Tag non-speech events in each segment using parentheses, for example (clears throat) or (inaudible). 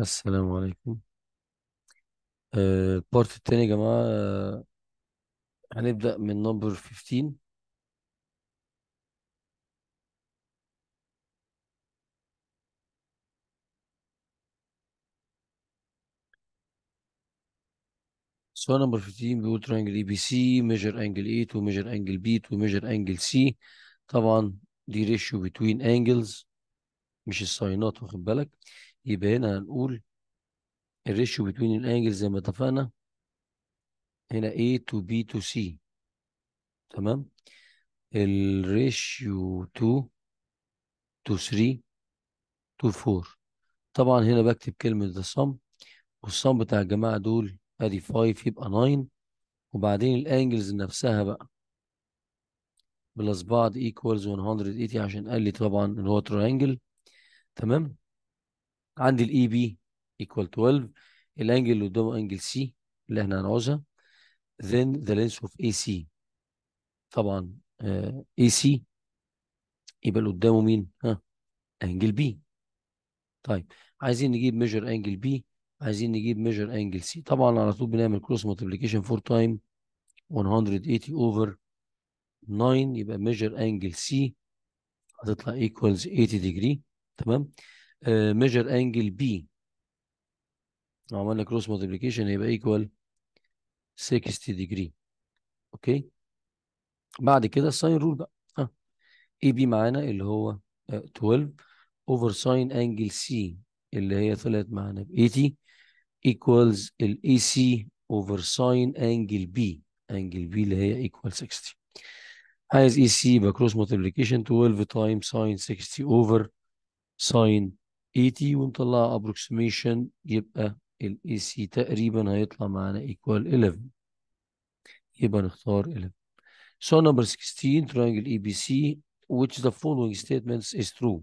السلام عليكم البارت آه، التاني يا جماعة آه، هنبدأ من نمبر 15 سؤال نمبر 15 بيقول ترانجل اي بي سي ميجر انجل اي تو ميجر انجل بي تو ميجر انجل سي طبعا دي ريشيو بتوين انجلز مش الساينات واخد بالك يبقى هنا هنقول الريشيو بتوين الانجل زي ما اتفقنا هنا A to B to C تمام الريشيو 2 to 3 to 4 طبعا هنا بكتب كلمة the sum والsum بتاع الجماعة دول ادي 5 يبقى 9 وبعدين الانجلز نفسها بقى بلس بعض equals 180 عشان قال لي طبعا اللي هو ترينجل تمام عندي الاي بي e equal 12 الانجل اللي قدامه انجل سي اللي احنا هنعوزها then the length of AC طبعا آه، AC يبقى اللي قدامه مين؟ ها انجل B طيب عايزين نجيب ميجر انجل B عايزين نجيب ميجر انجل C طبعا على طول بنعمل كروس مالتيبليكيشن 4 تايم 180 اوفر 9 يبقى ميجر انجل C هتطلع ايكوالز 80 ديجري تمام ميجر انجل بي لو عملنا كروس مالتيبليكيشن هيبقى ايكوال 60 ديجري اوكي بعد كده الساين رول بقى ها اي بي معانا اللي هو 12 اوفر ساين انجل سي اللي هي طلعت معانا ب 80 ايكوالز الاي سي اوفر ساين انجل بي انجل بي اللي هي ايكوال 60 عايز اي سي يبقى كروس 12 تايم ساين 60 اوفر ساين 80 ونطلع ابروكسيميشن يبقى ال AC تقريبا هيطلع معانا ايكوال 11 يبقى نختار 11 So number 16 triangle ABC which the following statements is true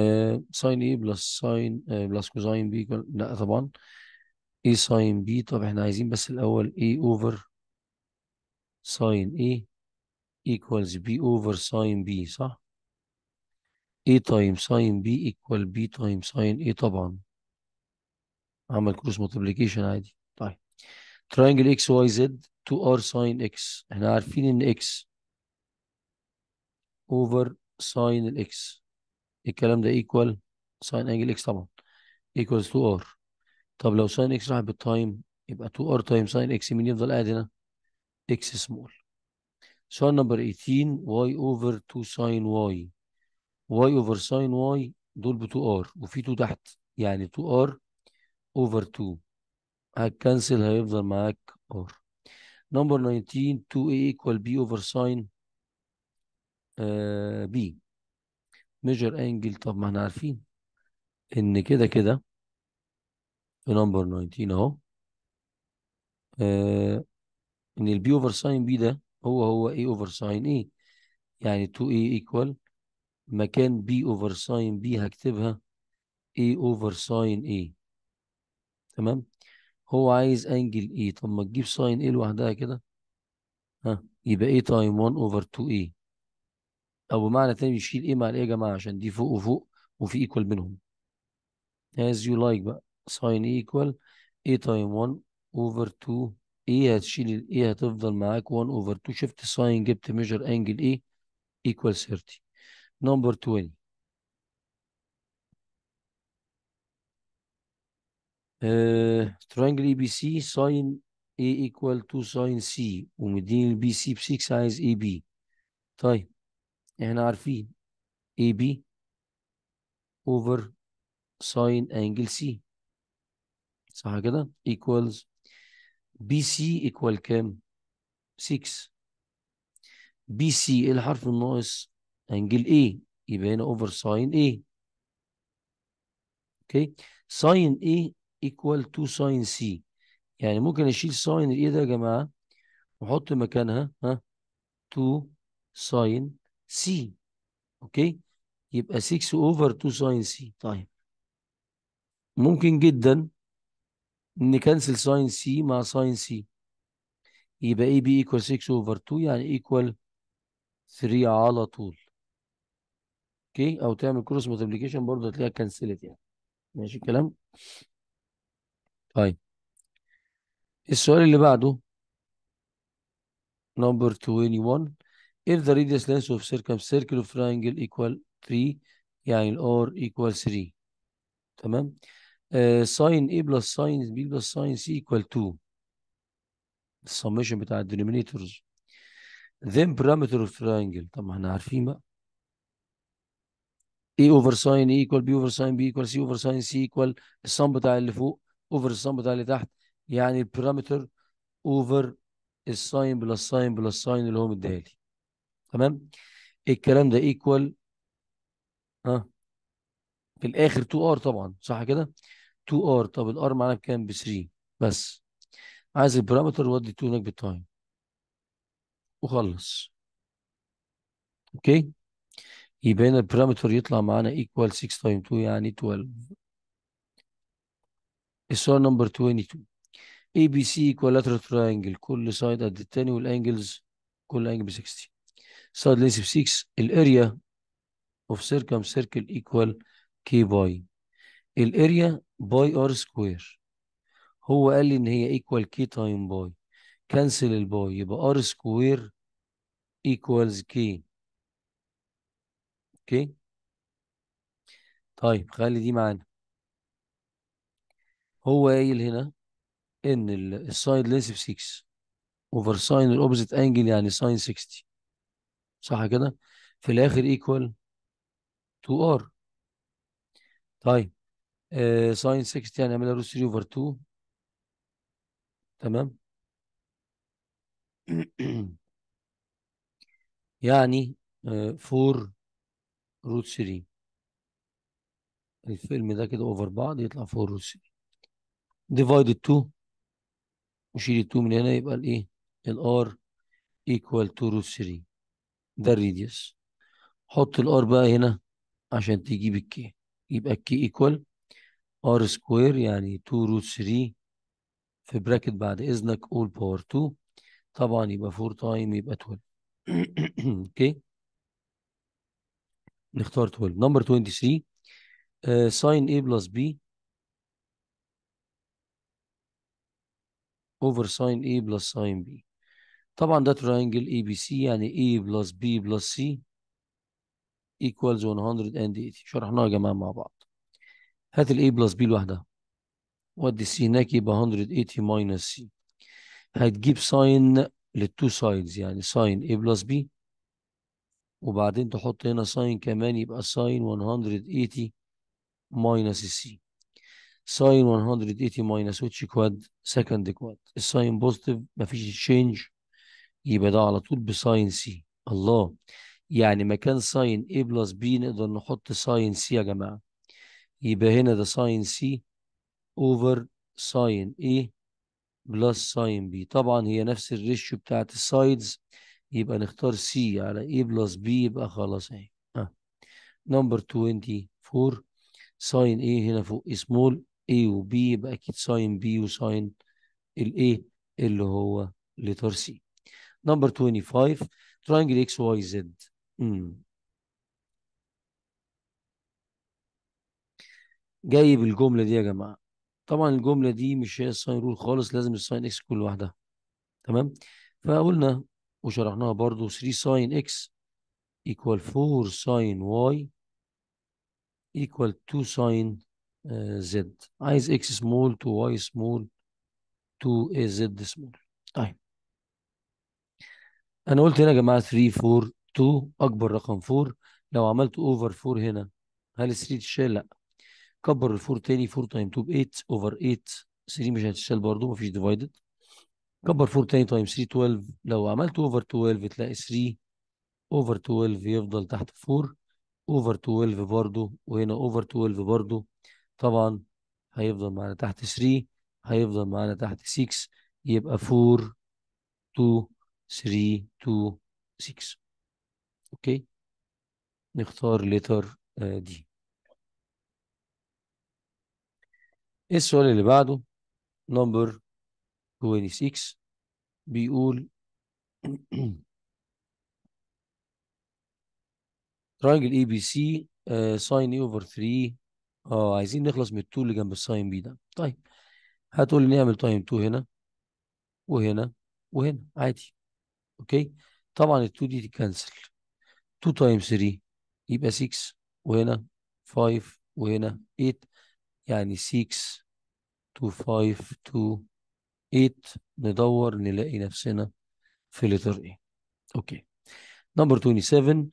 Uh, sin A plus sin uh, plus cosine B لا طبعا A sin B طب احنا عايزين بس الاول A over sin A equals b over sin b صح A تايم ساين B ايكوال B تايم ساين A طبعا عمل كروس ملتبليكيشن عادي طيب تراينجل اكس واي زد 2 r ساين اكس احنا عارفين ان اكس اوفر ساين الاكس الكلام ده ايكوال ساين انجل اكس طبعا ايكوال 2 r طب لو ساين اكس راح بالتايم يبقى 2 r تايم ساين اكس مين يفضل قاعد هنا اكس سمول سؤال نمبر 18 y over 2 ساين y واي اوفر ساين واي دول ب 2 ار وفي 2 تحت يعني 2 ار اوفر 2 هتكنسل هيفضل معاك ار نمبر 19 2 a equal b over sin بي b آه، انجل angle طب ما احنا عارفين ان كده كده في نمبر 19 اهو آه، ان البي اوفر ساين بي ده هو هو a اوفر ساين a يعني 2a equal مكان بي over sin b هكتبها a over sin a تمام هو عايز انجل a e. طب ما تجيب sin a لوحدها كده ها يبقى a time 1 over 2 a او بمعنى تاني يشيل ايه مع a يا جماعه عشان دي فوق وفوق وفي ايكوال بينهم as you like بقى sin a equal a time 1 over 2 ايه هتشيل a هتفضل معاك 1 over 2 شفت sin جبت measure angle a equal 30 number 20 uh, triangle ABC ساين A equal to ساين C ومدين البي سي ب 6 عايز اي بي طيب احنا عارفين اي بي اوفر ساين انجل سي صح كده equals بي سي equal كام 6 بي سي الحرف الناقص انجل A يبقى هنا اوفر ساين A اوكي ساين A ايكوال تو ساين C يعني ممكن اشيل ساين الايه ده يا جماعه واحط مكانها ها 2 ساين C اوكي يبقى 6 اوفر 2 ساين C طيب ممكن جدا نكنسل ساين C مع ساين C يبقى AB بي ايكوال 6 اوفر 2 يعني ايكوال 3 على طول اوكي او تعمل كروس مولتيبيكيشن برضه هتلاقيها كنسلت يعني ماشي الكلام طيب السؤال اللي بعده نمبر 21 if the radius length of of triangle equal 3 يعني ال r equal 3 تمام uh, آه، sin a plus sin b plus sin c equal 2 السميشن بتاع الدينومينيتورز then parameter of triangle طب ما احنا عارفين بقى اي اوفر ساين اي ايكوال بي اوفر ساين بي ايكوال سي اوفر ساين سي ايكوال الصم بتاع اللي فوق اوفر الصم بتاع اللي تحت يعني البارامتر اوفر الساين بلس ساين بلس ساين اللي هو مديها لي تمام الكلام ده ايكوال ها في الاخر 2 ار طبعا صح كده 2 ار طب الار معناه بكام ب 3 بس عايز البارامتر ودي 2 هناك بالتايم وخلص اوكي يبين البرامتر يطلع معانا equal 6 times 2 يعني 12 السؤال نمبر 22 ABC بي equilateral triangle كل سايد قد التاني والانجلز كل انجل ب 60 سايد length ب 6 الاريا circum circle equal k by ال الاريا by r square هو قال لي ان هي equal k تايم باي كنسل الباي يبقى r square equals كي اوكي طيب خلي دي معانا هو قايل هنا ان السايد لينس في 6 اوفر ساين الاوبزيت انجل يعني ساين 60 صح كده في الاخر ايكوال 2 ار طيب ساين آه، 60 يعني اعملها روت 3 اوفر 2 تمام (clears throat) يعني 4 آه، روت 3 الفيلم ده كده اوفر بعض يطلع 4 روت 3 ديفايد 2 وشيل 2 من هنا يبقى الايه الار ايكوال تو روت 3 ده الريديوس حط الار بقى هنا عشان تجيب الكي يبقى الكي ايكوال ار سكوير يعني 2 روت 3 في براكت بعد اذنك اول باور 2 طبعا يبقى 4 تايم يبقى 12 اوكي (clears throat) نختار 12 نمبر 23 آه، ساين A بلس بي اوفر ساين A بلس ساين بي طبعا ده تراينجل اي بي سي يعني اي بلس بي بلس سي ايكوالز 180 شرحناها يا جماعه مع بعض هات ال بلس بي لوحدها ودي سي هناك يبقى 180 ماينس سي هتجيب ساين للتو سايدز يعني ساين اي بلس بي وبعدين تحط هنا ساين كمان يبقى ساين 180 ماينس السي ساين 180 ماينس وتش كواد سكند كواد الساين بوزيتيف مفيش تشينج يبقى ده على طول بساين سي الله يعني مكان ساين اي بلس بي نقدر نحط ساين سي يا جماعة يبقى هنا ده ساين سي اوفر ساين اي بلس ساين بي طبعا هي نفس الريشيو بتاعت السايدز يبقى نختار سي على A بلس بي يبقى خلاص اهي اه نمبر 24 ساين ايه هنا فوق سمول و وبي يبقى اكيد ساين بي وساين الايه اللي هو لتر سي نمبر 25 ترينجل اكس واي زد جايب الجمله دي يا جماعه طبعا الجمله دي مش هي الساين رول خالص لازم الساين اكس كل واحده تمام فقلنا وشرحناها برضو 3 ساين اكس equal 4 ساين واي equal 2 ساين زد عايز اكس سمول تو واي سمول تو اي زد سمول طيب انا قلت هنا يا جماعه 3 4 2 اكبر رقم 4 لو عملت اوفر 4 هنا هل 3 تشال لا كبر ال 4 تاني 4 تايم 2 ب 8 اوفر 8 3 مش هتشال برضه مفيش ديفايدد كبر 4 تاني تايم 3 12 لو عملت اوفر 12 تلاقي 3 اوفر 12 يفضل تحت 4 اوفر 12 برضه وهنا اوفر 12 برضه طبعا هيفضل معانا تحت 3 هيفضل معانا تحت 6 يبقى 4 2 3 2 6 اوكي نختار لتر دي آه، السؤال اللي بعده number 26 بيقول ترانجل اي بي سي ساين اي اوفر 3 اه عايزين نخلص من التو اللي جنب الساين بي ده طيب هتقول لي نعمل تايم 2 هنا وهنا وهنا عادي اوكي طبعا ال2 دي تتكنسل 2 تايم 3 يبقى 6 وهنا 5 وهنا 8 يعني 6 2 5 2 8 ندور نلاقي نفسنا في ليتر A اوكي نمبر 27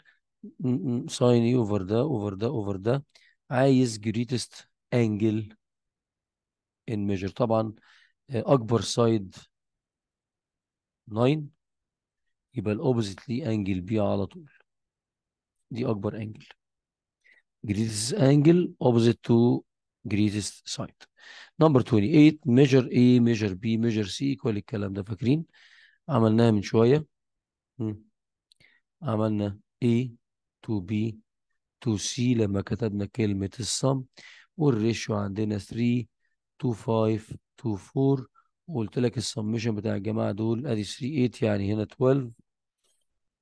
ساين اي اوفر ده اوفر ده اوفر ده عايز جريتست انجل ان ميجر طبعا آه، اكبر سايد 9 يبقى الاوبوزيت لي انجل بي على طول دي اكبر انجل جريتست انجل اوبوزيت تو greatest site Number 28 measure A measure B measure C كل الكلام ده فاكرين عملناها من شوية عملنا A to B to C لما كتبنا كلمة الصم والريشيو عندنا 3 to 5 to 4 وقلت لك السمشن بتاع الجماعة دول ادي 3 8 يعني هنا 12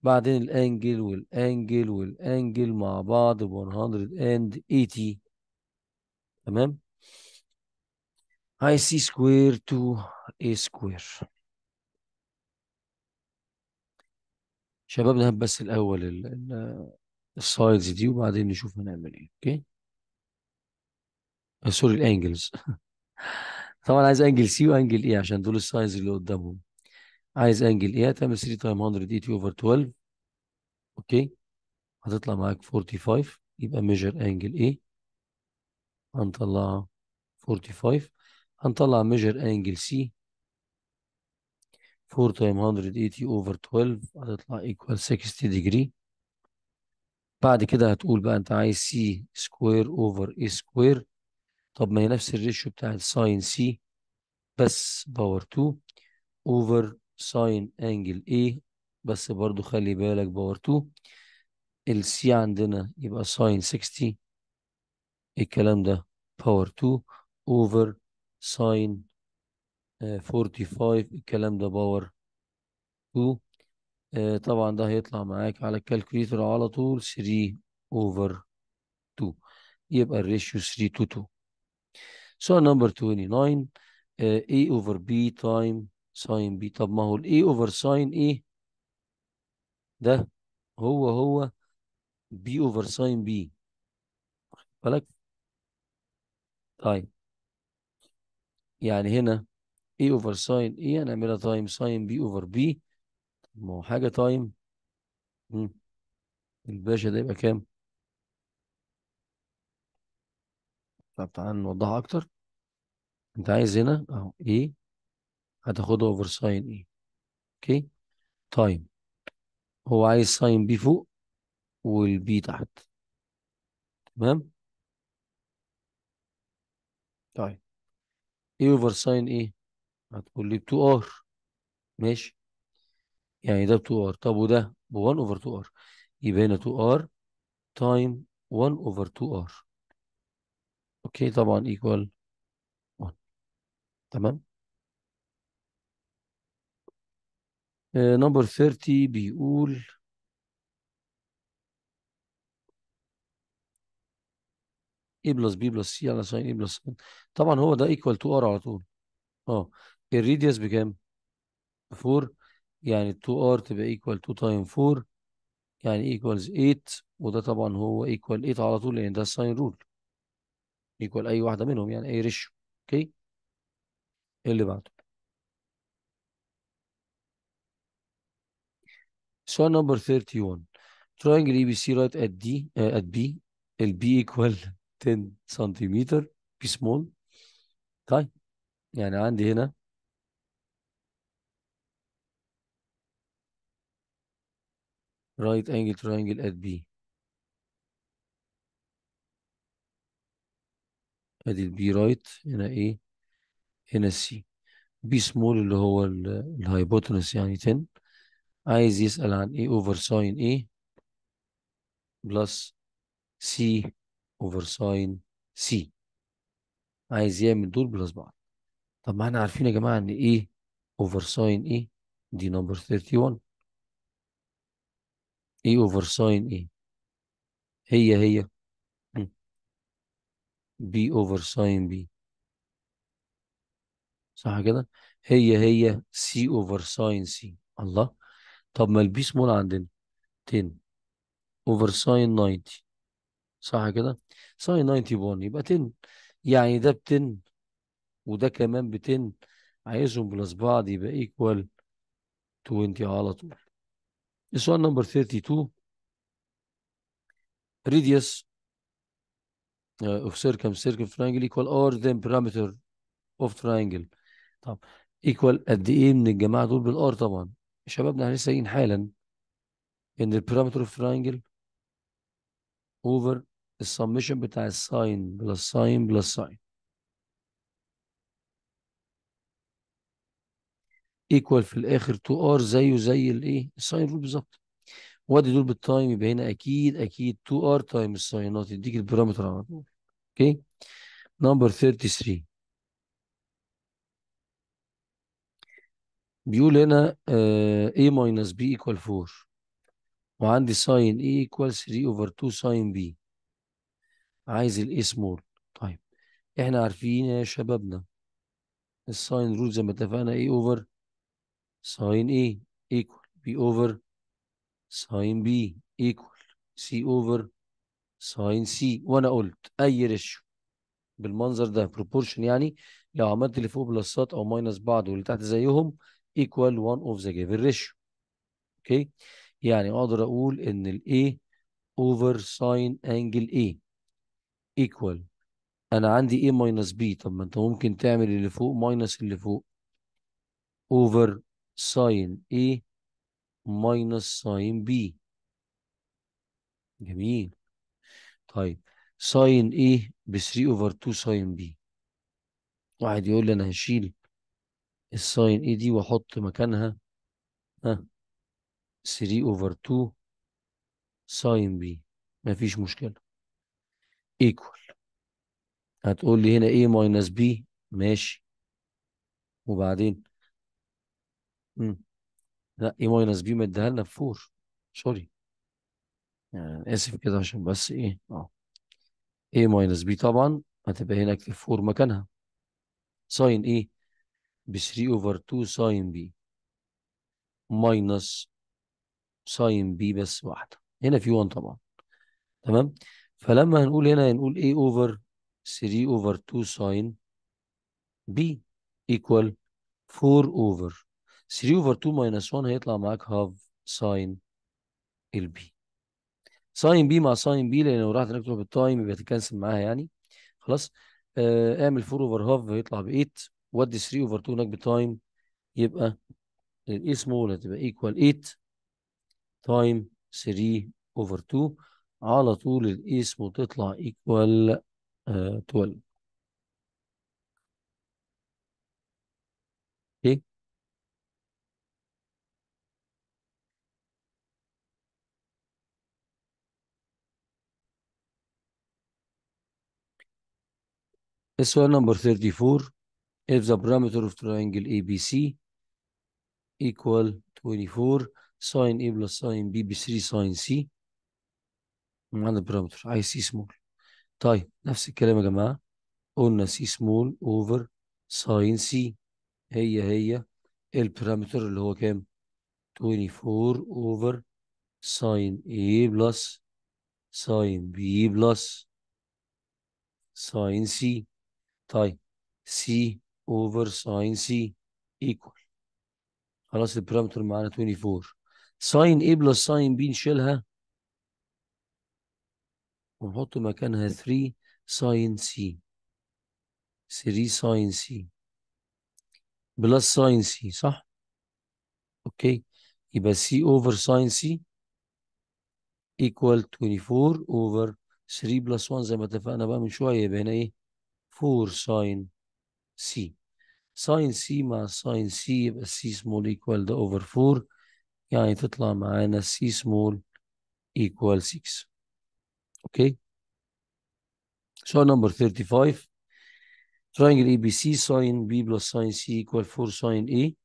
بعدين الانجل والانجل والانجل مع بعض 180 تمام هاي سي سكوير تو اي سكوير شباب نهب بس الاول السايدز دي وبعدين نشوف هنعمل ايه اوكي سوري آه، الانجلز (laughs) طبعا عايز انجل سي وانجل ايه عشان دول السايز اللي قدامهم عايز انجل ايه e، هتعمل 3 تايم 180 اوفر 12 اوكي هتطلع معاك 45 يبقى ميجر انجل ايه هنطلع 45 هنطلع ميجر انجل سي 4 تايم 180 اوفر 12 هتطلع ايكوال 60 ديجري بعد كده هتقول بقى انت عايز سي سكوير اوفر اي سكوير طب ما هي نفس الريشيو بتاع ساين سي بس باور 2 اوفر ساين انجل اي بس برضو خلي بالك باور 2 السي عندنا يبقى ساين 60 الكلام ده باور 2 اوفر ساين 45 الكلام ده باور آه، 2 طبعا ده هيطلع معاك على الكالكوليتر على طول 3 اوفر 2 يبقى الريشيو 3 to 2 سؤال نمبر 29 A over B time ساين B طب ما هو ال A over ساين A ده هو هو B over ساين B بالك طيب يعني هنا اي اوفر ساين اي هنعملها تايم ساين بي اوفر بي ما هو حاجه تايم الباشا ده يبقى كام؟ طب تعالى نوضحها اكتر انت عايز هنا اهو اي هتاخده اوفر ساين اي اوكي تايم طيب. هو عايز ساين بي فوق والبي تحت تمام طيب ايه اوفر ساين ايه هتقول لي ب 2 ار ماشي يعني ده ب 2 ار طب وده ب 1 اوفر 2 ار يبقى هنا 2 ار تايم 1 اوفر 2 ار اوكي طبعا ايكوال 1 تمام نمبر آه، 30 بيقول A بلس B بلس C على ساين A بلس ساين طبعا هو ده ايكوال تو R على طول اه الريديوس بكام؟ 4 يعني 2 R تبقى ايكوال 2 تايم 4 يعني ايكوالز 8 وده طبعا هو ايكوال 8 على طول لان ده الساين رول ايكوال اي واحده منهم يعني اي ريشيو اوكي اللي بعده سؤال نمبر 31 triangle ABC right at D uh, at B البي equal 10 سنتيمتر بي سمول طيب يعني عندي هنا رايت انجل ترينجل ات بي ادي البي رايت هنا ايه هنا السي بي سمول اللي هو الهايبوتنس يعني 10 عايز يسأل عن ايه اوفر ساين ايه بلس سي اوفر ساين سي عايز يعمل دول بلس بعض طب ما احنا عارفين يا جماعه ان ايه اوفر ساين ايه دي نمبر 31 ايه اوفر ساين ايه هي هي بي اوفر ساين بي صح كده هي هي سي اوفر ساين سي الله طب ما البي سمول عندنا 10 اوفر ساين 90 صح كده ساين 91 يبقى 10 يعني ده ب 10 وده كمان ب 10 عايزهم بلس بعض يبقى ايكوال 20 على طول السؤال نمبر 32 radius آه، of circum triangle equal or then parameter of triangle طب ايكوال قد ايه من الجماعه دول بالار طبعا شبابنا احنا لسه جايين حالا ان البارامتر اوف ترانجل اوفر السمشن بتاع الساين بلس ساين بلس ساين ايكوال في الاخر 2 ار زيه زي الايه الساين رول بالظبط وادي دول بالتايم يبقى هنا اكيد اكيد 2 ار تايم الساينات يديك البارامتر على طول اوكي نمبر 33 بيقول هنا آه، a ماينس b ايكوال 4 وعندي ساين a ايكوال 3 اوفر 2 ساين b عايز الاي سمول طيب احنا عارفين يا شبابنا الساين رول زي ما اتفقنا اي اوفر ساين اي ايكوال بي اوفر ساين بي ايكوال سي اوفر ساين سي وانا قلت اي ريشيو بالمنظر ده بروبورشن يعني لو عملت اللي فوق بلسات او ماينس بعض واللي تحت زيهم ايكوال 1 اوف ذا جيفن ريشيو اوكي يعني اقدر اقول ان الاي اوفر ساين انجل ايه ايكوال انا عندي a ماينس b طب ما انت ممكن تعمل اللي فوق ماينس اللي فوق اوفر ساين a ماينس ساين b جميل طيب ساين a ب 3 اوفر 2 ساين b واحد يقول لي انا هشيل الساين ايه دي واحط مكانها ها 3 اوفر 2 ساين بي مفيش مشكله ايكوال هتقول لي هنا ايه ماينس بي ماشي وبعدين مم. لا ايه ماينس بي مديها لنا في 4 سوري يعني اسف كده عشان بس ايه اه ايه ماينس بي طبعا هتبقى هنا اكتب 4 مكانها ساين ايه ب 3 اوفر 2 ساين بي ماينس ساين بي بس واحده هنا في 1 طبعا تمام فلما هنقول هنا هنقول A over 3 over 2 sin B equal 4 over 3 over 2 minus 1 هيطلع معاك half sin ال B ساين B مع ساين B لان لو رحت هناك تروح بالتايم يبقى تكنسل معاها يعني خلاص آه اعمل 4 over half هيطلع ب 8 ودي 3 over 2 هناك بالتايم يبقى الاسم هتبقى equal 8 تايم 3 over 2 على طول القيس وتطلع ايكوال 12 اوكي السؤال نمبر 34 if the parameter of triangle ABC equal 24 sin A plus sin B is 3 sin C من عند البارامتر عايز سي سمول طيب نفس الكلام يا جماعه قلنا سي سمول اوفر ساين سي هي هي البارامتر اللي هو كام 24 اوفر ساين اي بلس ساين بي بلس ساين سي طيب سي اوفر ساين سي ايكوال خلاص البارامتر معانا 24 ساين اي بلس ساين بي نشيلها ونحط مكانها 3 ساين سي 3 ساين سي بلس ساين سي صح؟ اوكي يبقى سي اوفر ساين سي ايكوال 24 اوفر 3 بلس 1 زي ما اتفقنا بقى من شويه يبقى هنا ايه؟ 4 ساين سي ساين سي مع ساين سي يبقى سي سمول ايكوال ده اوفر 4 يعني تطلع معانا سي سمول ايكوال 6 Okay. So number 35, triangle ABC sine B plus sine C equal 4 sine A.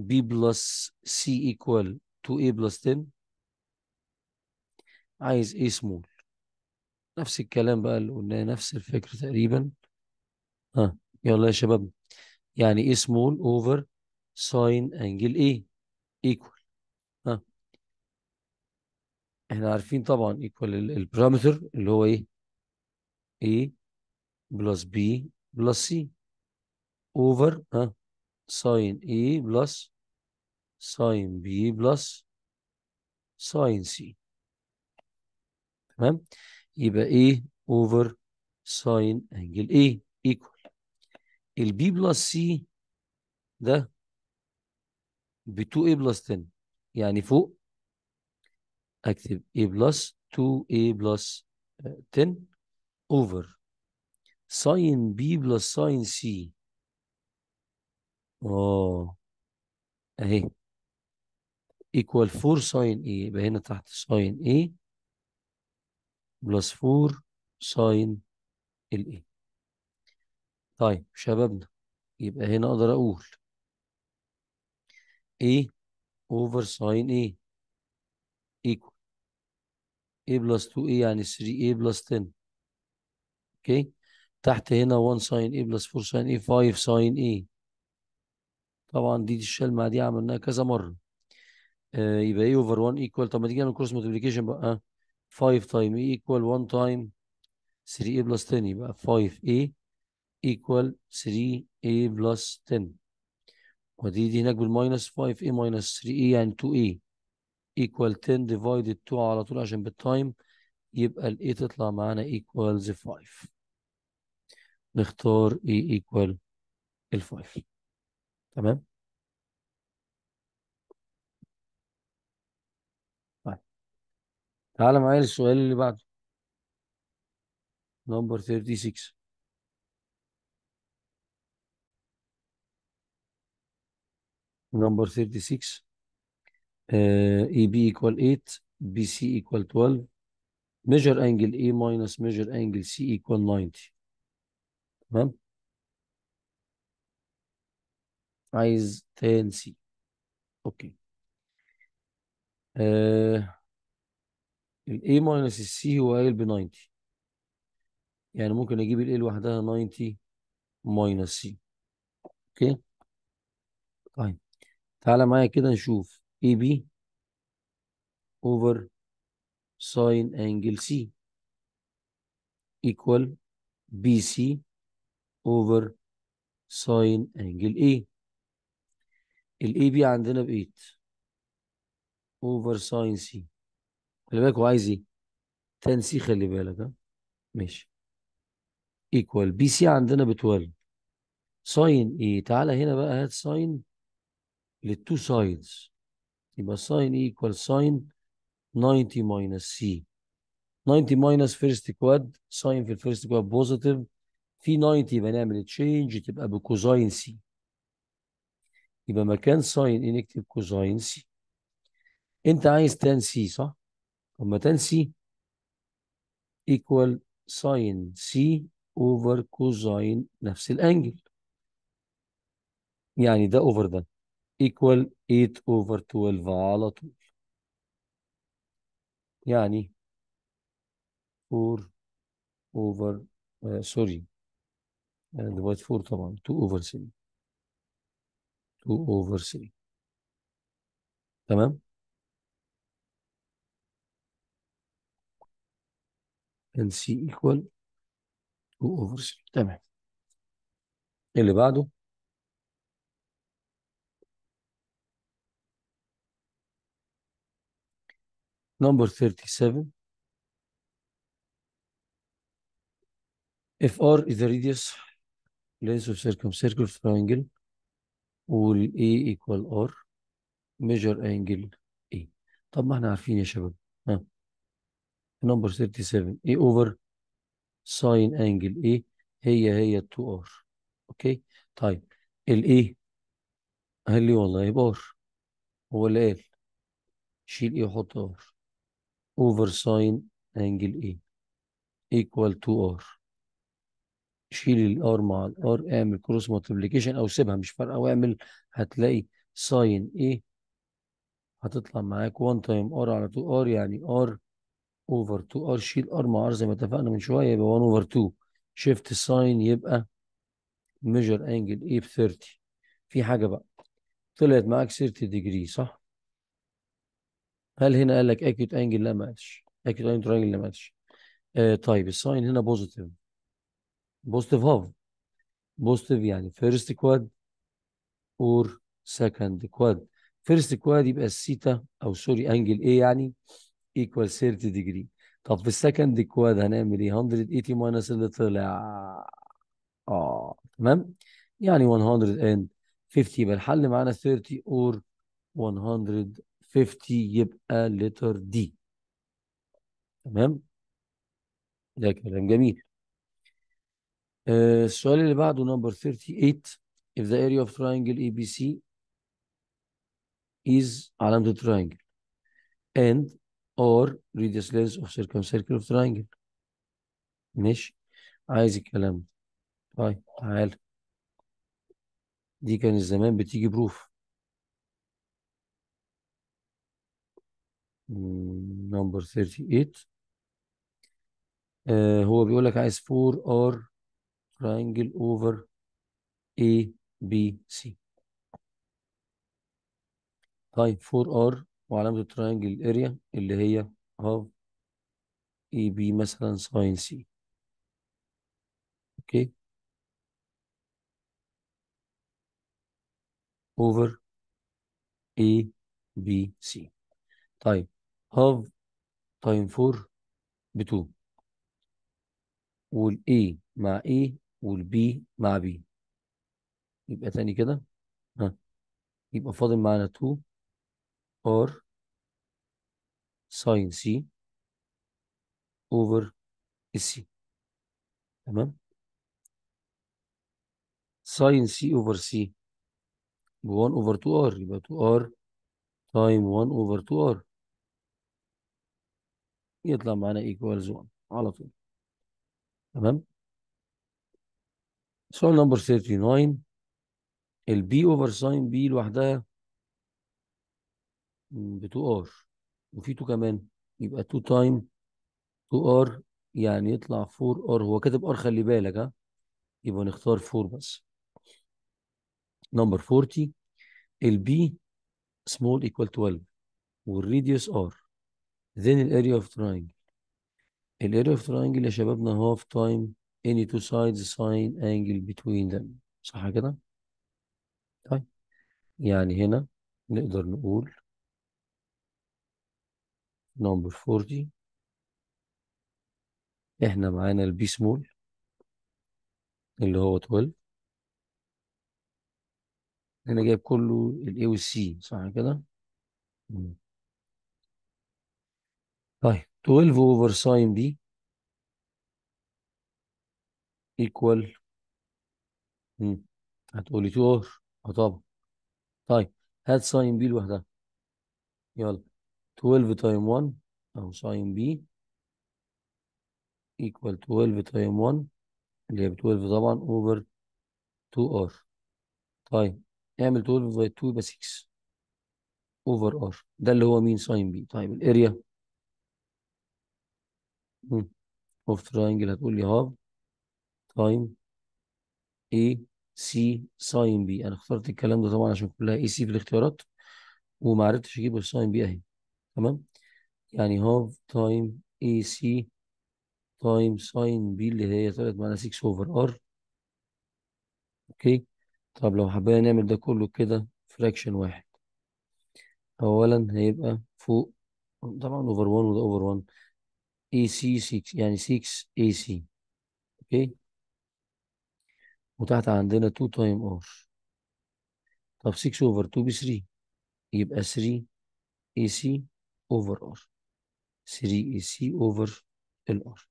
B plus C equal to A plus 10. عايز A small. نفس الكلام بقى اللي قلناه نفس الفكرة تقريبا. ها يلا يا شباب يعني A small over ساين انجل A equal احنا عارفين طبعا ايكوال البارامتر اللي هو ايه A بلس B بلس C اوفر ها ساين A بلس ساين B بلس ساين C تمام يبقى A اوفر ساين انجل A ايكوال البي بلس سي ده ب 2A بلس 10 يعني فوق اكتب a بلس 2a بلس 10 اوفر ساين b بلس ساين c اه اهي ايكوال 4 ساين a يبقى هنا تحت ساين a بلس 4 ساين a طيب شبابنا يبقى هنا اقدر اقول a over sine a equal A plus 2A يعني 3A plus 10 اوكي تحت هنا 1 sin A plus 4 sin A 5 sin A طبعا دي الشلمة دي عملناها كذا مرة آه يبقى A over 1 equal طب ما تيجي نعمل كروس ملتبليكيشن بقى 5 تايم A equal 1 تايم 3A plus 10 يبقى 5A equal 3A plus 10 ودي دي هناك بالماينس 5A minus 3A يعني 2A equal 10 divided 2 على طول عشان بالتايم يبقى ال A تطلع معانا equals 5 نختار A equal ال 5 تمام طيب تعالى معايا للسؤال اللي بعده number 36 number 36 اي بي ايكوال 8 بي سي ايكوال 12 ميجر انجل اي ماينس ميجر انجل سي ايكوال 90 تمام عايز تان سي اوكي ال A ماينس C هو قايل ب 90 يعني ممكن اجيب ال A لوحدها 90 ماينس C اوكي طيب تعالى معايا كده نشوف اي بي over sine angle C equal BC over sine angle A ال AB عندنا ب 8 over sine C خلي بالك هو عايز ايه؟ تان سي خلي بالك ها ماشي equal BC عندنا ب 12 ساين ايه؟ تعالى هنا بقى هات sine للتو سايدز يبقى ساين ايكوال ساين 90 ماينس سي 90 ماينس فيرست كواد ساين في الفيرست كواد بوزيتيف في 90 يبقى نعمل تشينج تبقى بكوزاين سي يبقى مكان ساين ان نكتب كوزاين سي انت عايز تان سي صح؟ طب ما تان سي ايكوال ساين سي اوفر كوزاين نفس الانجل يعني ده اوفر ده equal 8 over 12 على طول يعني 4 over آه، sorry سوري دلوقتي 4 طبعا 2 over 3 2 over 3 تمام and c equal 2 over 3 تمام اللي بعده Number 37. If R is the radius, length of circumcircular triangle, will A equal R, measure angle A. طب ما احنا عارفين يا شباب. ها. Number 37. A over sine angle A هي هي 2R. اوكي؟ طيب. ال A قال لي والله يبقى R. هو اللي قال. شيل A وحط R. over sine angle A equal to R شيل الار مع الار اعمل كروس مالتيبليكيشن او سيبها مش فارقه واعمل هتلاقي ساين ايه هتطلع معاك 1 تايم ار على 2 ار يعني ار اوفر 2 ار شيل ار مع ار زي ما اتفقنا من شويه يبقى 1 اوفر 2 شيفت ساين يبقى ميجر انجل ايه ب 30 في حاجه بقى طلعت معاك 30 ديجري صح هل هنا قال لك اكيوت انجل لا ما قالش اكيوت انجل انجل لا ما قالش آه طيب الساين هنا بوزيتيف بوزيتيف هاف بوزيتيف يعني فيرست كواد اور سكند كواد فيرست كواد يبقى السيتا او سوري انجل ايه يعني ايكوال 30 ديجري طب في السكند كواد هنعمل ايه 180 ماينس اللي طلع اه تمام يعني 150 يبقى الحل معانا 30 اور 50 يبقى لتر دي تمام ده كلام جميل آه، السؤال اللي بعده نمبر 38 if the area of triangle ABC is علامة triangle and or radius length of circumcircle of triangle ماشي عايز الكلام ده طيب تعالى دي كان زمان بتيجي بروف نمبر 38 آه هو بيقول لك عايز 4 r triangle over a b c طيب 4 r وعلامة التراينجل اريا اللي هي هاف اي بي مثلا ساين سي اوكي over a b c طيب هاف تايم فور ب 2 والاي مع اي والبي مع بي يبقى تاني كده ها يبقى فاضل معانا 2 ار ساين سي اوفر السي تمام ساين سي اوفر سي ب 1 اوفر 2 ار يبقى 2 ار تايم 1 اوفر 2 ار يطلع معانا ايكوالز 1 على طول تمام سؤال نمبر 39 ال B اوفر ساين بي لوحدها ب 2 ار وفي 2 كمان يبقى 2 تايم 2 ار يعني يطلع 4 ار هو كاتب ار خلي بالك ها يبقى نختار 4 بس نمبر 40 ال B سمول ايكوال 12 والريديوس ار then area of triangle area of triangle يا شبابنا half time any two sides sine angle between them صح كده؟ طيب يعني هنا نقدر نقول number 40 احنا معانا البي سمول اللي هو 12 هنا جايب كله الاي والسي صح كده؟ طيب 12 over sine B equal مم. هتقولي 2 اه طبعا طيب هات sin b لوحدها يلا 12 تايم 1 او sin b equal 12 تايم 1 اللي هي ب 12 طبعا over 2 r طيب اعمل 12 by 2 يبقى 6 over r ده اللي هو مين sin b طيب الاريا اوف تراينجل هتقول لي هاف تايم اي سي ساين بي انا اخترت الكلام ده طبعا عشان كلها اي سي في الاختيارات وما عرفتش اجيب الساين بي اهي تمام يعني هاف تايم اي سي تايم ساين بي اللي هي طلعت معانا 6 اوفر ار اوكي طب لو حبينا نعمل ده كله كده فراكشن واحد اولا هيبقى فوق طبعا اوفر 1 وده اوفر 1 AC6 yani 6AC. اوكي وتحت عندنا 2 تايم ار طب 6 اوفر 2 ب 3 يبقى 3 اي سي اوفر ار 3 اي سي اوفر الار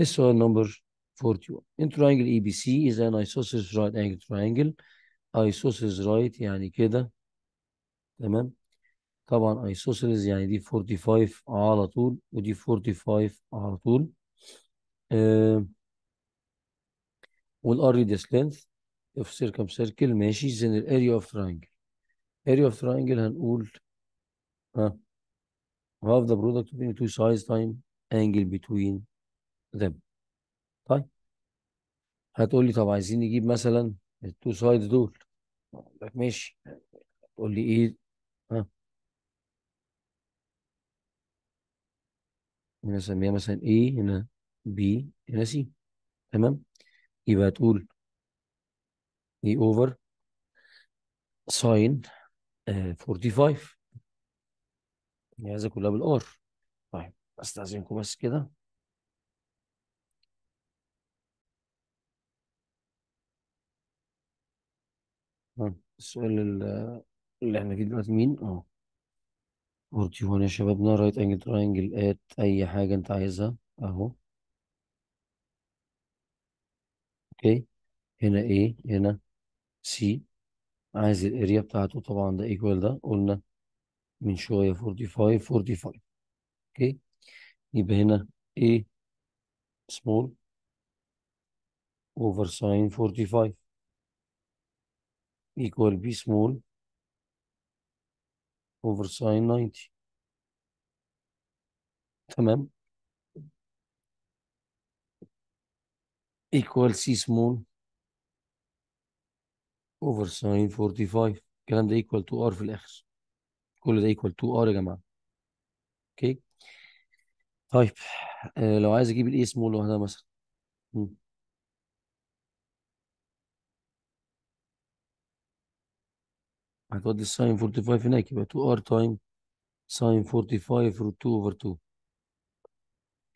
السؤال نمبر 41 ان تراينجل اي بي سي از ان isosceles right angle triangle isosceles right يعني كده تمام طبعا ايسوسيلز يعني دي 45 على طول ودي 45 على طول آه والار radius length سيركم سيركل ماشي زين الاريا اوف ترينجل اريا اوف ترانجل هنقول ها هاف ذا برودكت بين تو sides تايم انجل بتوين ذم طيب هتقول لي طب عايزين نجيب مثلا التو سايدز دول ماشي هتقول لي ايه ها هنا مثلا A هنا B هنا C تمام يبقى تقول A over ساين 45 هذا كلها بالار طيب استأذنكم بس كده السؤال اللي احنا فيه دلوقتي مين؟ اه أرديون يا شبابنا رايت انجل تراينجل آت أي حاجة أنت عايزها أهو أوكي هنا ايه هنا سي عايز الاريا بتاعته طبعا ده ايكوال ده قلنا من شوية 45 45 أوكي يبقى هنا A small over sign 45 ايكوال B small اوفر ساين 90 تمام ايكوال سي سمول اوفر ساين 45 الكلام ده ايكوال تو ار في الاخر كل ده ايكوال تو ار يا جماعه اوكي طيب آه لو عايز اجيب الاي سمول واحده مثلا هتودي الساين 45 هناك يبقى 2 ار تايم ساين 45 روت 2 اوفر 2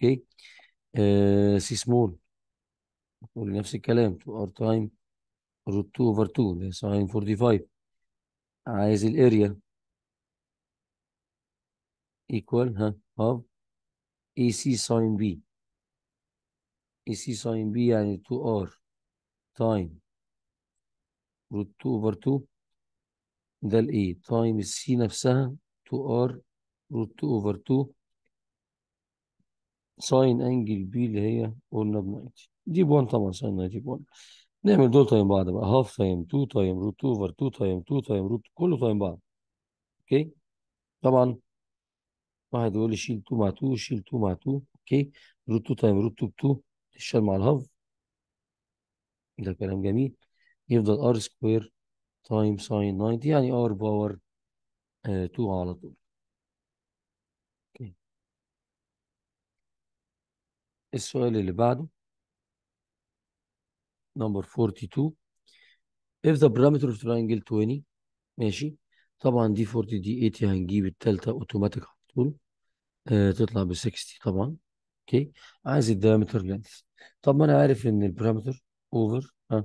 اوكي سي سمول قول نفس الكلام 2 ار تايم روت 2 اوفر 2 ده ساين 45 عايز الاريا ايكوال ها اوف اي سي ساين بي اي سي ساين بي يعني 2 ار تايم روت 2 اوفر 2 ده A تايم السي نفسها 2 ار روت 2 اوفر 2 ساين انجل بي اللي هي قلنا ب 90 جيب 1 طبعا ساين 90 ب 1 نعمل دول تايم بعض بقى هاف تايم 2 تايم روت 2 اوفر 2 تايم 2 تايم روت كله تايم بعض اوكي طبعا واحد يقول لي شيل 2 مع 2 شيل 2 مع 2 اوكي روت 2 تايم روت 2 ب 2 تشال مع الهاف ده كلام جميل يفضل ار سكوير تايم ساين 90 يعني ار باور 2 على طول السؤال اللي بعده نمبر 42 if the parameter of triangle 20 ماشي طبعا دي 40 دي 80 يعني هنجيب الثالثه اوتوماتيك على طول آه تطلع ب 60 طبعا اوكي عايز الدايمتر لينث طب ما انا عارف ان البارامتر اوفر ها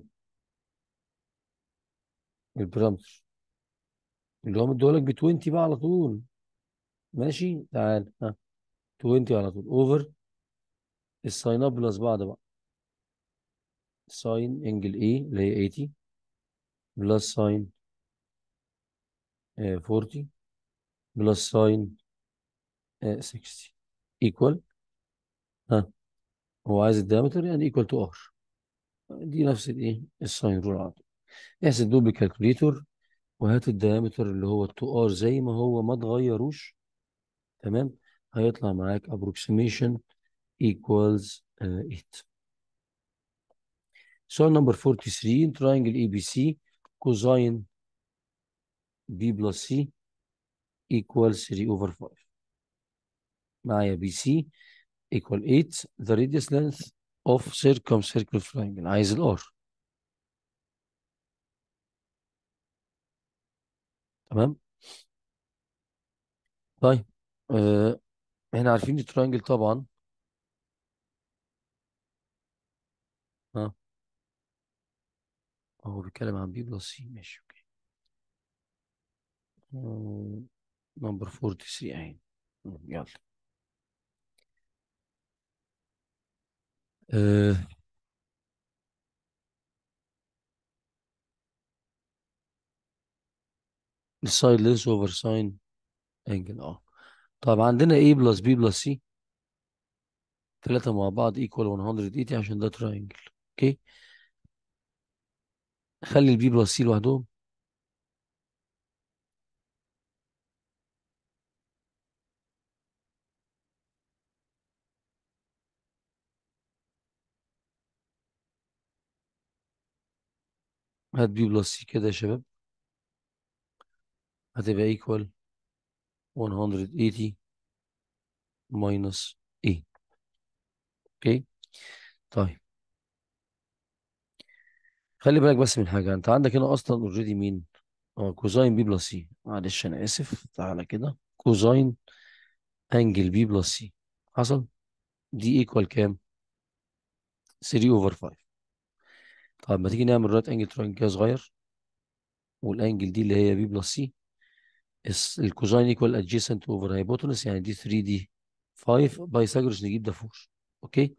البرامتر اللي هو لك ب 20 بقى على طول ماشي تعال ها 20 على طول اوفر الساين اب بلس بعض بقى ساين انجل اي اللي هي 80 بلس ساين 40 بلس ساين 60 ايكوال ها هو عايز الدايمتر يعني ايكوال تو ار دي نفس الايه الساين رول على طول احسب دول بالكالكوليتور وهات الديامتر اللي هو ال 2 ار زي ما هو ما تغيروش تمام هيطلع معاك ابروكسيميشن ايكوالز 8 سؤال نمبر 43 تراينجل اي بي سي كوزاين بي بلس سي ايكوال 3 اوفر 5 معايا بي سي ايكوال 8 ذا radius لينث اوف circumcircle تراينجل عايز الار تمام طيب آه احنا عارفين الترينجل طبعا اه هو بيتكلم عن بي بلس سي ماشي اوكي نمبر آه، 43 اهي يلا آه. الساين لينس اوفر ساين انجل اه طب عندنا A بلس B بلس C ثلاثة مع بعض ايكوال 180 عشان ده تراينجل اوكي خلي البي بلس سي لوحدهم هات بي بلس سي كده يا شباب هتبقى equal 180 minus 8 اوكي طيب خلي بالك بس من حاجه انت عندك هنا اصلا اوريدي مين اه كوزاين بي بلس سي معلش انا اسف تعالى كده كوزاين انجل بي بلس سي حصل دي ايكوال كام 3 اوفر 5 طب ما تيجي نعمل رايت انجل تراينجل كده صغير والانجل دي اللي هي بي بلس سي الكوزين ايكوال ادجيسنت اوفر هايبوتنس يعني دي 3 دي 5 بايثاجورس نجيب ده 4 اوكي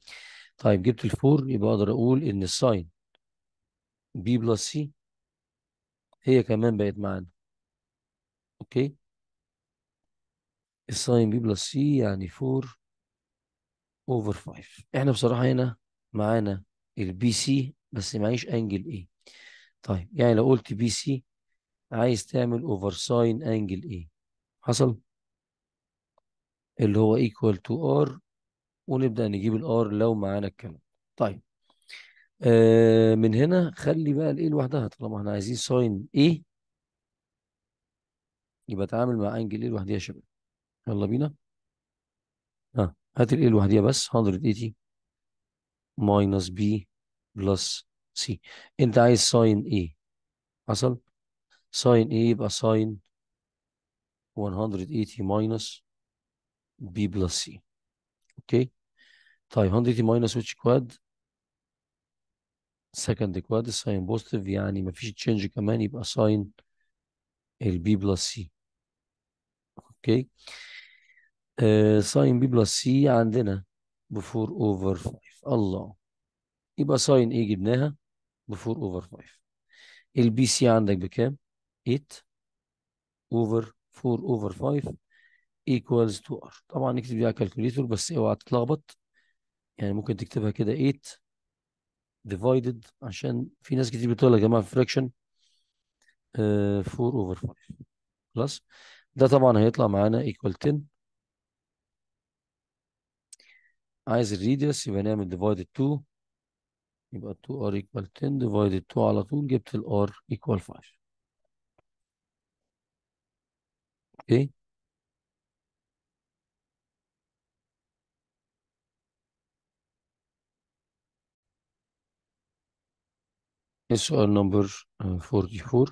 طيب جبت ال 4 يبقى اقدر اقول ان الساين بي بلس سي هي كمان بقت معانا اوكي الساين بي بلس سي يعني 4 اوفر 5 احنا بصراحه هنا معانا البي سي بس معيش انجل ايه طيب يعني لو قلت بي سي عايز تعمل اوفر ساين انجل ايه حصل اللي هو ايكوال تو ار ونبدا نجيب الار لو معانا الكلام طيب آه من هنا خلي بقى الايه لوحدها طالما احنا عايزين ساين ايه يبقى اتعامل مع انجل ايه لوحدها يا شباب يلا بينا ها هات الايه لوحدها بس 180 ماينس بي بلس سي انت عايز ساين ايه حصل ساين A يبقى ساين 180 minus B plus C اوكي طيب 180 minus which quad second quad ساين بوزيتيف يعني مفيش تشينج كمان يبقى ساين البي بلس سي اوكي ساين بي بلس سي عندنا بفور اوفر 5 الله يبقى ساين ايه جبناها بفور اوفر 5 البي سي عندك بكام 8 over 4 over 5 equals to r طبعا نكتب دي على الكالكوليتور بس اوعى تتلخبط يعني ممكن تكتبها كده 8 divided عشان في ناس كتير بتقول يا جماعه فراكشن آه، 4 over 5 خلاص ده طبعا هيطلع معانا equal 10 عايز الريديوس يبقى نعمل divided 2 يبقى 2r equal 10 divided 2 على طول جبت ال r equal 5 اوكي السؤال إيه نمبر 44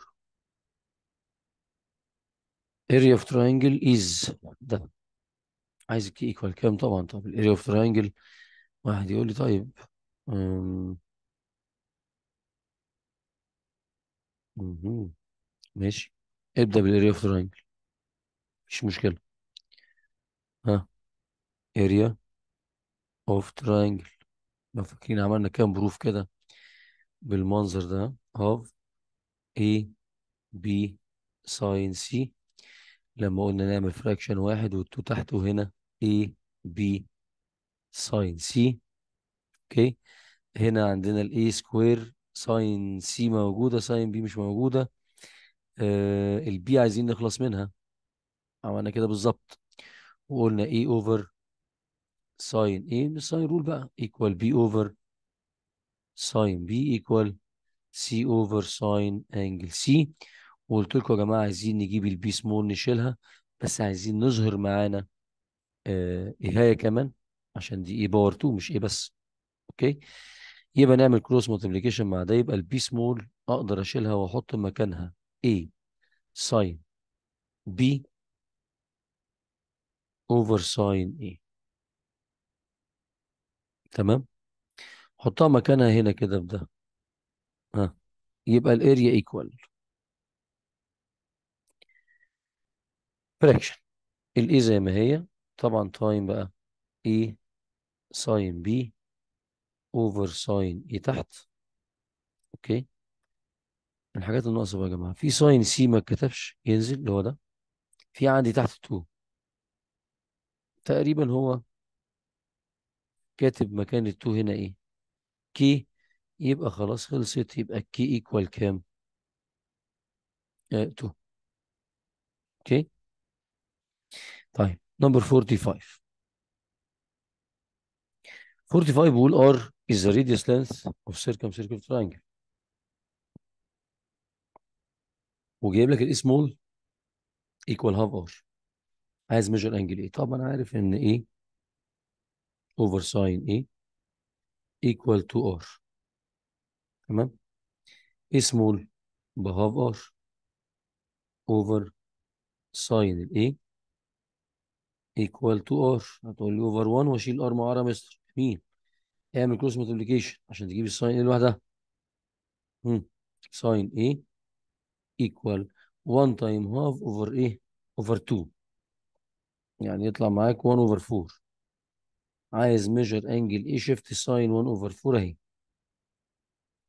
area of triangle is ده عايزك ايكوال كام طبعا طب الاريا اوف تراينجل واحد يقول لي طيب أم... ماشي ابدأ بالاريا اوف تراينجل مش مشكلة ها area of triangle لو فاكرين عملنا كام بروف كده بالمنظر ده of A B sin C لما قلنا نعمل فراكشن واحد والتو تحته هنا A B sin C اوكي هنا عندنا الاي سكوير ساين سي موجوده ساين بي مش موجوده آه البي عايزين نخلص منها عملنا كده بالظبط وقلنا A over ساين A من الساين رول بقى ايكوال B over ساين B ايكوال C over ساين انجل C وقلت لكم يا جماعه عايزين نجيب البي سمول نشيلها بس عايزين نظهر معانا آه ايهايه كمان عشان دي A باور 2 مش ايه بس اوكي يبقى نعمل كروس مالتيبليكيشن مع ده يبقى البي سمول اقدر اشيلها واحط مكانها A ساين B اوفر ساين اي تمام حطها مكانها هنا كده في ده ها يبقى الاريا ايكوال فراكشن الاي زي ما هي طبعا تايم بقى اي ساين بي اوفر ساين اي تحت اوكي الحاجات الناقصه بقى يا جماعه في ساين سي ما اتكتبش ينزل اللي هو ده في عندي تحت 2 تقريبا هو كاتب مكان التو هنا ايه كي يبقى خلاص خلصت يبقى كي ايكوال كام آه، تو اوكي طيب نمبر 45 45 بيقول ار is the radius length of circumcircle triangle وجايب لك الاي سمول equal half r عايز ميجر انجل ايه طب انا عارف ان ايه اوفر ساين ايه ايكوال تو ار تمام ايه سمول بهاف ار اوفر ساين الايه ايكوال تو ار هتقول لي اوفر 1 واشيل ار مع ار يا مستر مين اعمل كروس ملتبليكيشن عشان تجيب الساين ايه لوحدها امم ساين ايه ايكوال 1 تايم هاف اوفر ايه اوفر 2 يعني يطلع معاك 1 over 4 عايز ميجر انجل اي شيفت ساين 1 over 4 اهي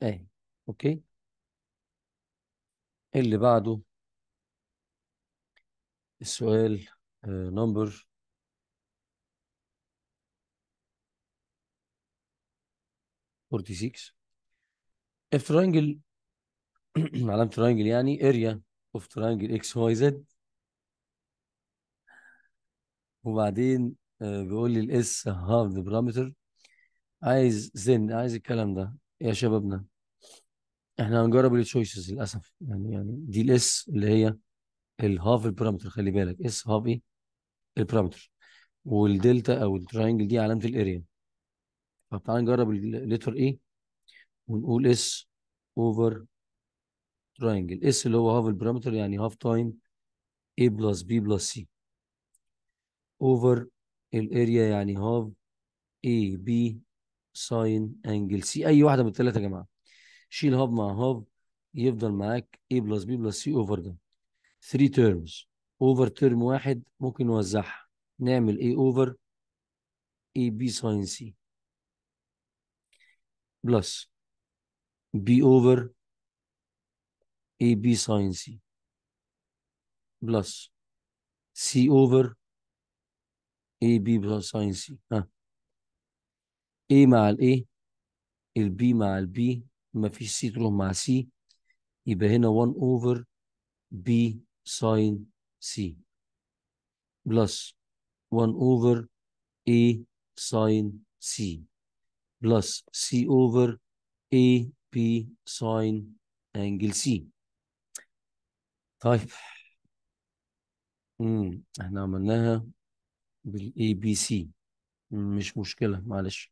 اهي اوكي اللي بعده السؤال نمبر uh, 46 if triangle (clears throat) علامة triangle يعني area of triangle x y z وبعدين آه، بيقول لي الاس هاف ذا بارامتر عايز زن عايز الكلام ده يا شبابنا احنا هنجرب التشويسز للاسف يعني يعني دي الاس اللي هي الهاف البارامتر خلي بالك اس هاف ايه البارامتر والدلتا او الترينجل دي علامه الاريا فتعال نجرب الليتر ايه ونقول اس اوفر ترينجل اس اللي هو هاف البارامتر يعني هاف تايم اي بلس بي بلس سي over الاريا يعني هاف اي بي ساين انجل سي اي واحده من الثلاثه يا جماعه شيل هاف مع هاف يفضل معاك اي بلس بي بلس سي اوفر ده 3 تيرمز اوفر تيرم واحد ممكن نوزعها نعمل اي اوفر اي بي ساين سي بلس بي اوفر اي بي ساين سي بلس سي اوفر A بي ساين سي ها ايه مع الايه البي مع البي ما فيش سي تروح مع سي يبقى هنا 1 over بي ساين سي بلس 1 over A ساين سي بلس سي over A بي ساين انجل سي طيب امم احنا عملناها بالاي بي سي مش مشكله معلش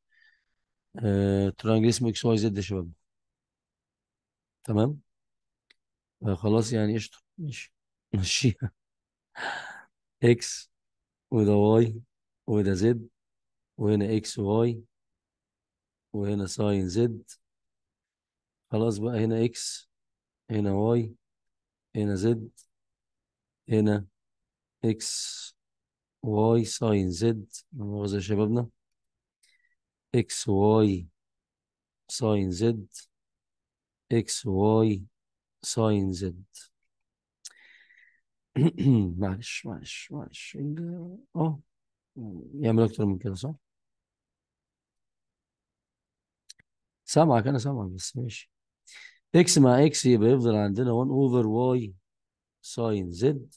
آه، ترانجل اسمه اكس واي زد يا شباب تمام آه، خلاص يعني قشطه ماشي مشيها اكس وده واي وده زد وهنا اكس واي وهنا ساين زد خلاص بقى هنا اكس هنا واي هنا زد هنا اكس واي ساين زد مؤاخذة يا شبابنا اكس واي ساين زد اكس واي ساين زد (clears throat) معلش معلش معلش اه يعمل اكتر من كده صح؟ سامعك انا سامعك بس ماشي اكس مع اكس يبقى يفضل عندنا 1 اوفر واي ساين زد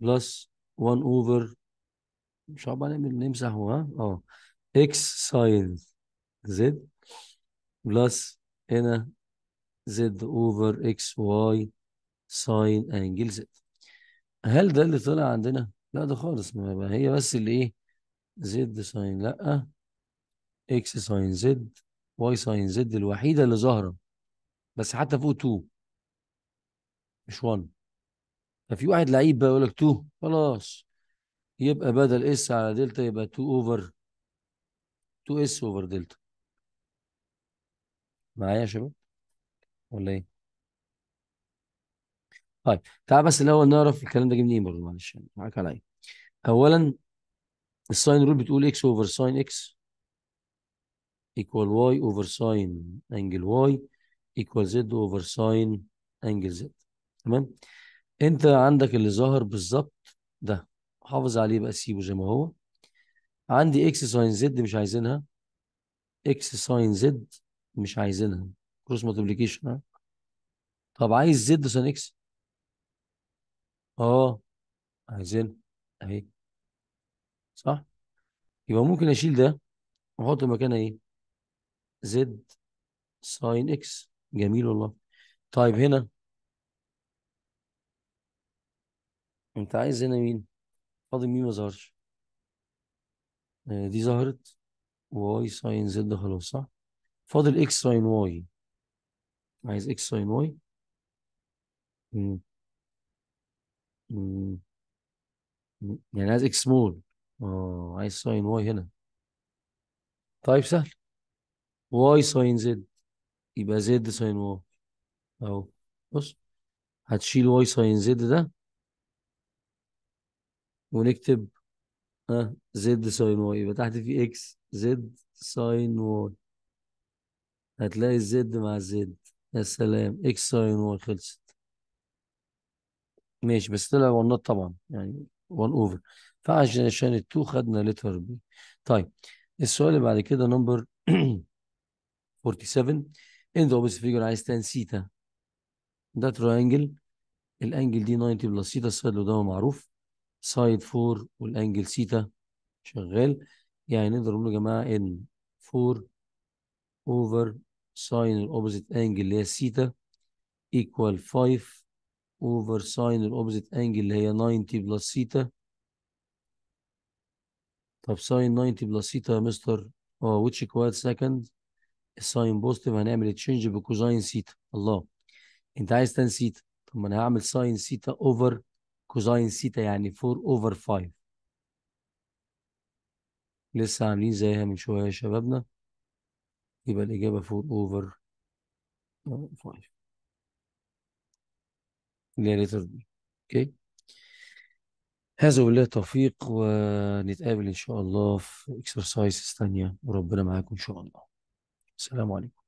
بلس 1 اوفر مش عارف نعمل نمسح اه اكس ساين زد بلس هنا زد اوفر اكس واي ساين انجل زد هل ده اللي طلع عندنا؟ لا ده خالص ما هي بس اللي ايه زد ساين لا اكس ساين زد واي ساين زد الوحيده اللي ظاهره بس حتى فوق 2 مش 1 ففي واحد لعيب بقى يقول لك 2 خلاص يبقى بدل اس على دلتا يبقى 2 اوفر 2 اس اوفر دلتا معايا يا شباب ولا ايه؟ طيب تعال بس الاول نعرف الكلام ده جه منين برضه معلش معاك عليا اولا الساين رول بتقول اكس اوفر ساين اكس ايكوال واي over sine انجل واي ايكوال زد over sine انجل زد تمام انت عندك اللي ظاهر بالظبط ده حافظ عليه بقى سيبه زي ما هو عندي اكس ساين زد مش عايزينها اكس ساين زد مش عايزينها كروس مالتيبليكيشن ها طب عايز زد ساين اكس اه عايزينها اهي صح يبقى ممكن اشيل ده واحط مكانها ايه زد ساين اكس جميل والله طيب هنا انت عايز هنا مين فاضل مين ما ظهرش آه، دي ظهرت واي ساين زد خلاص صح فاضل اكس ساين واي عايز اكس ساين واي يعني عايز اكس سمول اه عايز ساين واي هنا طيب سهل واي ساين زد يبقى زد ساين واي اهو بص هتشيل واي ساين زد ده ونكتب ها زد ساين واي يبقى تحت في اكس زد ساين واي هتلاقي الزد مع الزد يا سلام اكس ساين واي خلصت ماشي بس طلع ون طبعا يعني ون اوفر فعشان عشان التو خدنا لتر بي طيب السؤال اللي بعد كده نمبر 47 (clears throat) in the فيجر عايز تان سيتا ده ترينجل الانجل دي 90 بلس سيتا السايد اللي قدامه معروف سايد 4 والانجل سيتا شغال يعني نقدر نقول يا جماعه ان 4 اوفر ساين الاوبوزيت انجل اللي هي سيتا ايكوال 5 اوفر ساين الاوبوزيت انجل اللي هي 90 بلس سيتا طب ساين 90 بلس سيتا يا مستر اه ويتش كواد سكند الساين بوزيتيف هنعمل تشينج بكوزاين سيتا الله انت عايز تان سيتا طب ما انا هعمل ساين سيتا اوفر كوزاين سيتا يعني 4 اوفر 5 لسه عاملين زيها من شويه يا شبابنا يبقى الاجابه 4 اوفر 5 اللي هي ليتر دي اوكي هذا بالله التوفيق ونتقابل ان شاء الله في اكسرسايز ثانيه وربنا معاكم ان شاء الله السلام عليكم